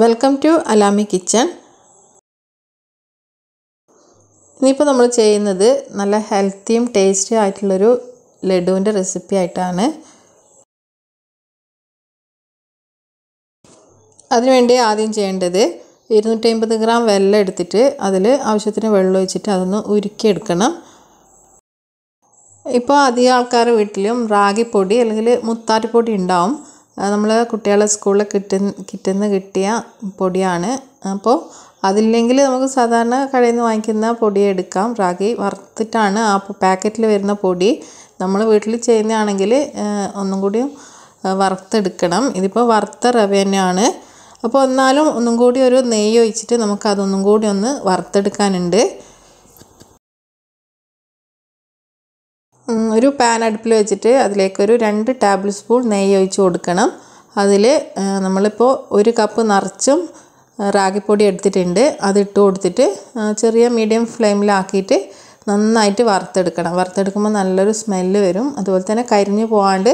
welcome to അലാമി kitchen ഇനിയിപ്പോൾ നമ്മൾ ചെയ്യുന്നത് നല്ല ഹെൽത്തിയും ടേസ്റ്റി ആയിട്ടുള്ളൊരു ലഡുവിൻ്റെ റെസിപ്പി ആയിട്ടാണ് അതിനുവേണ്ടി ആദ്യം ചെയ്യേണ്ടത് ഇരുന്നൂറ്റി അമ്പത് ഗ്രാം വെല്ലം എടുത്തിട്ട് അതിൽ ആവശ്യത്തിന് വെള്ളം ഒഴിച്ചിട്ട് അതൊന്ന് ഉരുക്കിയെടുക്കണം ഇപ്പോൾ അധികം ആൾക്കാരുടെ വീട്ടിലും റാഗിപ്പൊടി അല്ലെങ്കിൽ മുത്താറ്റിപ്പൊടി ഉണ്ടാവും നമ്മൾ കുട്ടികളെ സ്കൂളിൽ കിട്ടുന്ന കിട്ടുന്ന കിട്ടിയ പൊടിയാണ് അപ്പോൾ അതില്ലെങ്കിൽ നമുക്ക് സാധാരണ കടയിൽ നിന്ന് വാങ്ങിക്കുന്ന പൊടി എടുക്കാം റാഗി വറുത്തിട്ടാണ് ആ പാക്കറ്റിൽ വരുന്ന പൊടി നമ്മൾ വീട്ടിൽ ചെയ്യുന്നതാണെങ്കിൽ ഒന്നും കൂടി വറുത്തെടുക്കണം ഇതിപ്പോൾ വറുത്ത റവ തന്നെയാണ് അപ്പോൾ എന്നാലും ഒന്നും കൂടി ഒരു നെയ്യ് ഒഴിച്ചിട്ട് നമുക്കതൊന്നും കൂടി ഒന്ന് വറുത്തെടുക്കാനുണ്ട് ഒരു പാൻ അടുപ്പിൽ വെച്ചിട്ട് അതിലേക്കൊരു രണ്ട് ടേബിൾ സ്പൂൺ നെയ്യ് ഒഴിച്ച് കൊടുക്കണം അതിൽ നമ്മളിപ്പോൾ ഒരു കപ്പ് നിറച്ചും റാഗിപ്പൊടി എടുത്തിട്ടുണ്ട് അതിട്ട് കൊടുത്തിട്ട് ചെറിയ മീഡിയം ഫ്ലെയിമിലാക്കിയിട്ട് നന്നായിട്ട് വറുത്തെടുക്കണം വറുത്തെടുക്കുമ്പോൾ നല്ലൊരു സ്മെല്ല് വരും അതുപോലെ തന്നെ കരിഞ്ഞു പോകാണ്ട്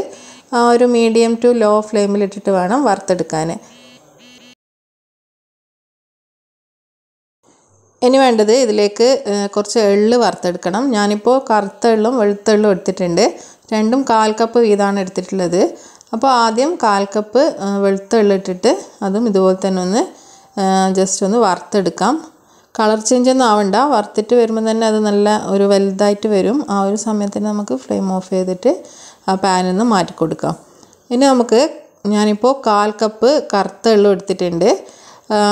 ഒരു മീഡിയം ടു ലോ ഫ്ലെയിമിലിട്ടിട്ട് വേണം വറുത്തെടുക്കാൻ ഇനി വേണ്ടത് ഇതിലേക്ക് കുറച്ച് എള്ള് വറുത്തെടുക്കണം ഞാനിപ്പോൾ കറുത്ത എള്ളും വെളുത്ത എള്ളും എടുത്തിട്ടുണ്ട് രണ്ടും കാൽ കപ്പ് വീതമാണ് എടുത്തിട്ടുള്ളത് അപ്പോൾ ആദ്യം കാൽ കപ്പ് വെളുത്ത ഇട്ടിട്ട് അതും ഇതുപോലെ തന്നെ ഒന്ന് ജസ്റ്റ് ഒന്ന് വറുത്തെടുക്കാം കളർ ചേഞ്ച് ഒന്നും ആവണ്ട വറുത്തിട്ട് വരുമ്പോൾ തന്നെ അത് നല്ല ഒരു വലുതായിട്ട് വരും ആ ഒരു സമയത്തിന് നമുക്ക് ഫ്ലെയിം ഓഫ് ചെയ്തിട്ട് ആ പാനൊന്ന് മാറ്റിക്കൊടുക്കാം മാറ്റി കൊടുക്കാം ഇനി നമുക്ക് ഞാനിപ്പോൾ കാൽ കപ്പ് കറുത്ത എള്ളും എടുത്തിട്ടുണ്ട്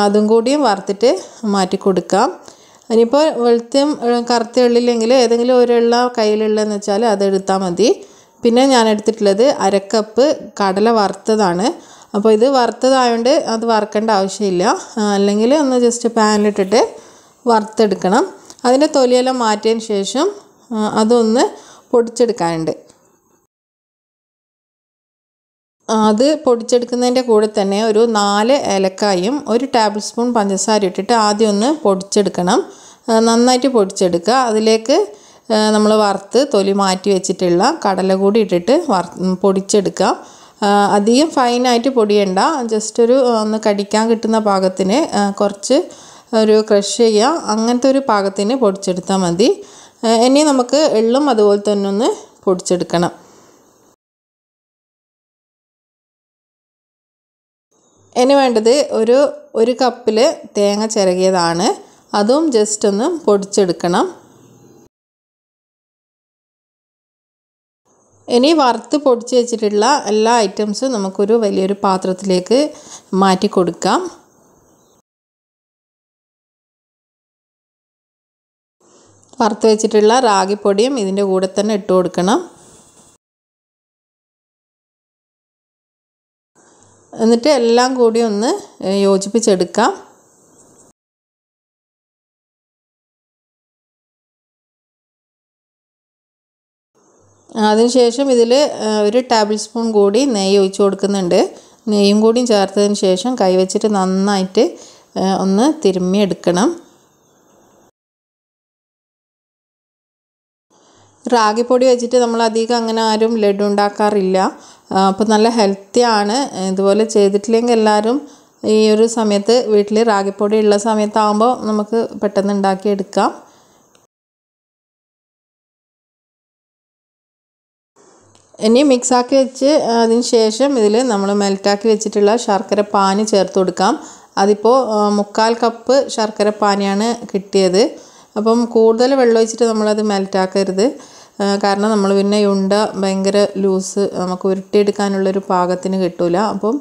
അതും കൂടി വറുത്തിട്ട് മാറ്റി കൊടുക്കാം ഇനിയിപ്പോൾ വെളുത്തും കറുത്ത ഉള്ളില്ലെങ്കിൽ ഏതെങ്കിലും ഒരെള്ള കയ്യിലുള്ളതെന്ന് വെച്ചാൽ അതെടുത്താൽ മതി പിന്നെ ഞാൻ എടുത്തിട്ടുള്ളത് അരക്കപ്പ് കടല വറുത്തതാണ് അപ്പോൾ ഇത് വറുത്തതായതുകൊണ്ട് അത് വറുക്കേണ്ട ആവശ്യമില്ല അല്ലെങ്കിൽ ഒന്ന് ജസ്റ്റ് പാനിലിട്ടിട്ട് വറുത്തെടുക്കണം അതിൻ്റെ തൊലിയെല്ലാം മാറ്റിയതിന് ശേഷം അതൊന്ന് പൊടിച്ചെടുക്കാനുണ്ട് അത് പൊടിച്ചെടുക്കുന്നതിൻ്റെ കൂടെ തന്നെ ഒരു നാല് ഏലക്കായും ഒരു ടേബിൾ സ്പൂൺ പഞ്ചസാര ഇട്ടിട്ട് ആദ്യം ഒന്ന് പൊടിച്ചെടുക്കണം നന്നായിട്ട് പൊടിച്ചെടുക്കുക അതിലേക്ക് നമ്മൾ വറുത്ത് തൊലി മാറ്റി വെച്ചിട്ടുള്ള കടല കൂടി ഇട്ടിട്ട് വർ പൊടിച്ചെടുക്കുക അധികം ഫൈനായിട്ട് പൊടിയണ്ട ജസ്റ്റ് ഒരു ഒന്ന് കടിക്കാൻ കിട്ടുന്ന പാകത്തിന് കുറച്ച് ഒരു ക്രഷ് ചെയ്യുക അങ്ങനത്തെ ഒരു പാകത്തിന് പൊടിച്ചെടുത്താൽ മതി ഇനി നമുക്ക് എള്ളും അതുപോലെ തന്നെ ഒന്ന് പൊടിച്ചെടുക്കണം ഇനി വേണ്ടത് ഒരു ഒരു കപ്പിൽ തേങ്ങ ചിരകിയതാണ് അതും ജസ്റ്റ് ഒന്ന് പൊടിച്ചെടുക്കണം ഇനി വറുത്ത് പൊടിച്ച് വെച്ചിട്ടുള്ള എല്ലാ ഐറ്റംസും നമുക്കൊരു വലിയൊരു പാത്രത്തിലേക്ക് മാറ്റി കൊടുക്കാം വറുത്ത് വെച്ചിട്ടുള്ള റാഗിപ്പൊടിയും ഇതിൻ്റെ കൂടെ തന്നെ ഇട്ട് കൊടുക്കണം എന്നിട്ട് എല്ലാം കൂടി ഒന്ന് യോജിപ്പിച്ചെടുക്കാം അതിനുശേഷം ഇതിൽ ഒരു ടേബിൾ സ്പൂൺ കൂടി നെയ്യ് ഒഴിച്ചു കൊടുക്കുന്നുണ്ട് നെയ്യും കൂടിയും ചേർത്തതിന് ശേഷം കൈവച്ചിട്ട് നന്നായിട്ട് ഒന്ന് തിരുമ്മിയെടുക്കണം റാഗിപ്പൊടി വെച്ചിട്ട് നമ്മൾ അധികം അങ്ങനെ ആരും ലഡു ഉണ്ടാക്കാറില്ല അപ്പോൾ നല്ല ഹെൽത്തിയാണ് ഇതുപോലെ ചെയ്തിട്ടില്ലെങ്കിൽ എല്ലാവരും ഈ ഒരു സമയത്ത് വീട്ടിൽ റാഗിപ്പൊടി ഉള്ള സമയത്താകുമ്പോൾ നമുക്ക് പെട്ടെന്ന് ഉണ്ടാക്കിയെടുക്കാം ഇനി മിക്സാക്കി വെച്ച് അതിന് ശേഷം ഇതിൽ നമ്മൾ മെൽറ്റാക്കി വെച്ചിട്ടുള്ള ശർക്കര പാനി ചേർത്ത് കൊടുക്കാം അതിപ്പോൾ മുക്കാൽ കപ്പ് ശർക്കര പാനിയാണ് കിട്ടിയത് അപ്പം കൂടുതൽ വെള്ളം ഒഴിച്ചിട്ട് നമ്മളത് മെൽറ്റാക്കരുത് കാരണം നമ്മൾ പിന്നെ ഉണ്ട ഭയങ്കര ലൂസ് നമുക്ക് ഉരുട്ടിയെടുക്കാനുള്ളൊരു പാകത്തിന് കിട്ടില്ല അപ്പം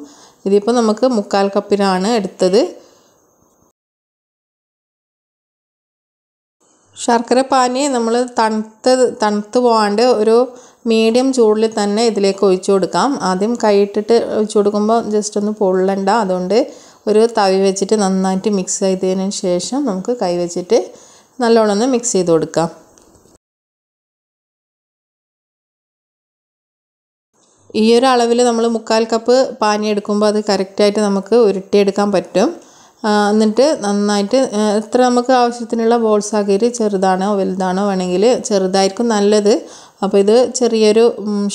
ഇതിപ്പോൾ നമുക്ക് മുക്കാൽ കപ്പിനാണ് എടുത്തത് ശർക്കര പാനി നമ്മൾ തണുത്ത് തണുത്ത് പോകാണ്ട് ഒരു മീഡിയം ചൂടിൽ തന്നെ ഇതിലേക്ക് ഒഴിച്ചു കൊടുക്കാം ആദ്യം കൈയിട്ടിട്ട് ഒഴിച്ചു കൊടുക്കുമ്പോൾ ജസ്റ്റ് ഒന്ന് പൊള്ളണ്ട അതുകൊണ്ട് ഒരു തവി വെച്ചിട്ട് നന്നായിട്ട് മിക്സ് ചെയ്തതിന് ശേഷം നമുക്ക് കൈ വെച്ചിട്ട് നല്ലോണം ഒന്ന് മിക്സ് ചെയ്ത് കൊടുക്കാം ഈ ഒരു അളവിൽ നമ്മൾ മുക്കാൽ കപ്പ് പാനി എടുക്കുമ്പോൾ അത് കറക്റ്റായിട്ട് നമുക്ക് ഉരുട്ടിയെടുക്കാൻ പറ്റും എന്നിട്ട് നന്നായിട്ട് എത്ര നമുക്ക് ആവശ്യത്തിനുള്ള ബോൾസ് ആക്കിയിട്ട് ചെറുതാണോ വലുതാണോ വേണമെങ്കിൽ ചെറുതായിരിക്കും നല്ലത് അപ്പോൾ ഇത് ചെറിയൊരു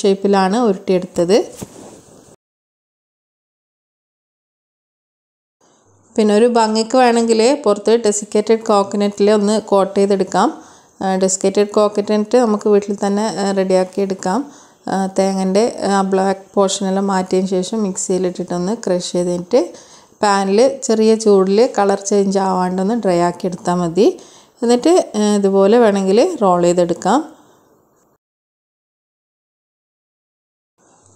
ഷേപ്പിലാണ് ഉരുട്ടിയെടുത്തത് പിന്നെ ഒരു ഭംഗിക്ക് വേണമെങ്കിൽ പുറത്ത് ഡെസിക്കേറ്റഡ് കോക്കനറ്റിൽ ഒന്ന് കോട്ട് ചെയ്തെടുക്കാം ഡെസിക്കേറ്റഡ് കോക്കനറ്റ് നമുക്ക് വീട്ടിൽ തന്നെ റെഡിയാക്കി എടുക്കാം തേങ്ങൻ്റെ ആ ബ്ലാക്ക് പോർഷനെല്ലാം മാറ്റിയതിന് ശേഷം മിക്സിയിലിട്ടിട്ടൊന്ന് ക്രഷ് ചെയ്തിട്ട് പാനിൽ ചെറിയ ചൂടിൽ കളർ ചേഞ്ച് ആവാണ്ടൊന്ന് ഡ്രൈ ആക്കി എടുത്താൽ മതി എന്നിട്ട് ഇതുപോലെ വേണമെങ്കിൽ റോൾ ചെയ്തെടുക്കാം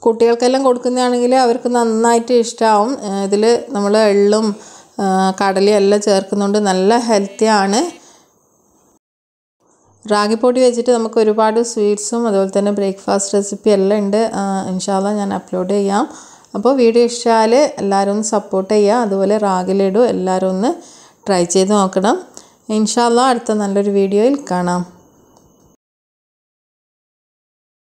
കുട്ടികൾക്കെല്ലാം കൊടുക്കുന്നതാണെങ്കിൽ അവർക്ക് നന്നായിട്ട് ഇഷ്ടമാവും ഇതിൽ നമ്മൾ എള്ളും കടലയും എല്ലാം ചേർക്കുന്നതുകൊണ്ട് നല്ല ഹെൽത്തിയാണ് റാഗിപ്പൊടി വെച്ചിട്ട് നമുക്ക് ഒരുപാട് സ്വീറ്റ്സും അതുപോലെ തന്നെ ബ്രേക്ക്ഫാസ്റ്റ് റെസിപ്പി എല്ലാം ഉണ്ട് ഇൻഷാല്ല ഞാൻ അപ്ലോഡ് ചെയ്യാം അപ്പോൾ വീഡിയോ ഇഷ്ടമായാൽ എല്ലാവരും ഒന്ന് സപ്പോർട്ട് ചെയ്യുക അതുപോലെ റാഗിലിടും എല്ലാവരും ഒന്ന് ട്രൈ ചെയ്ത് നോക്കണം ഇൻഷാല്ല അടുത്ത നല്ലൊരു വീഡിയോയിൽ കാണാം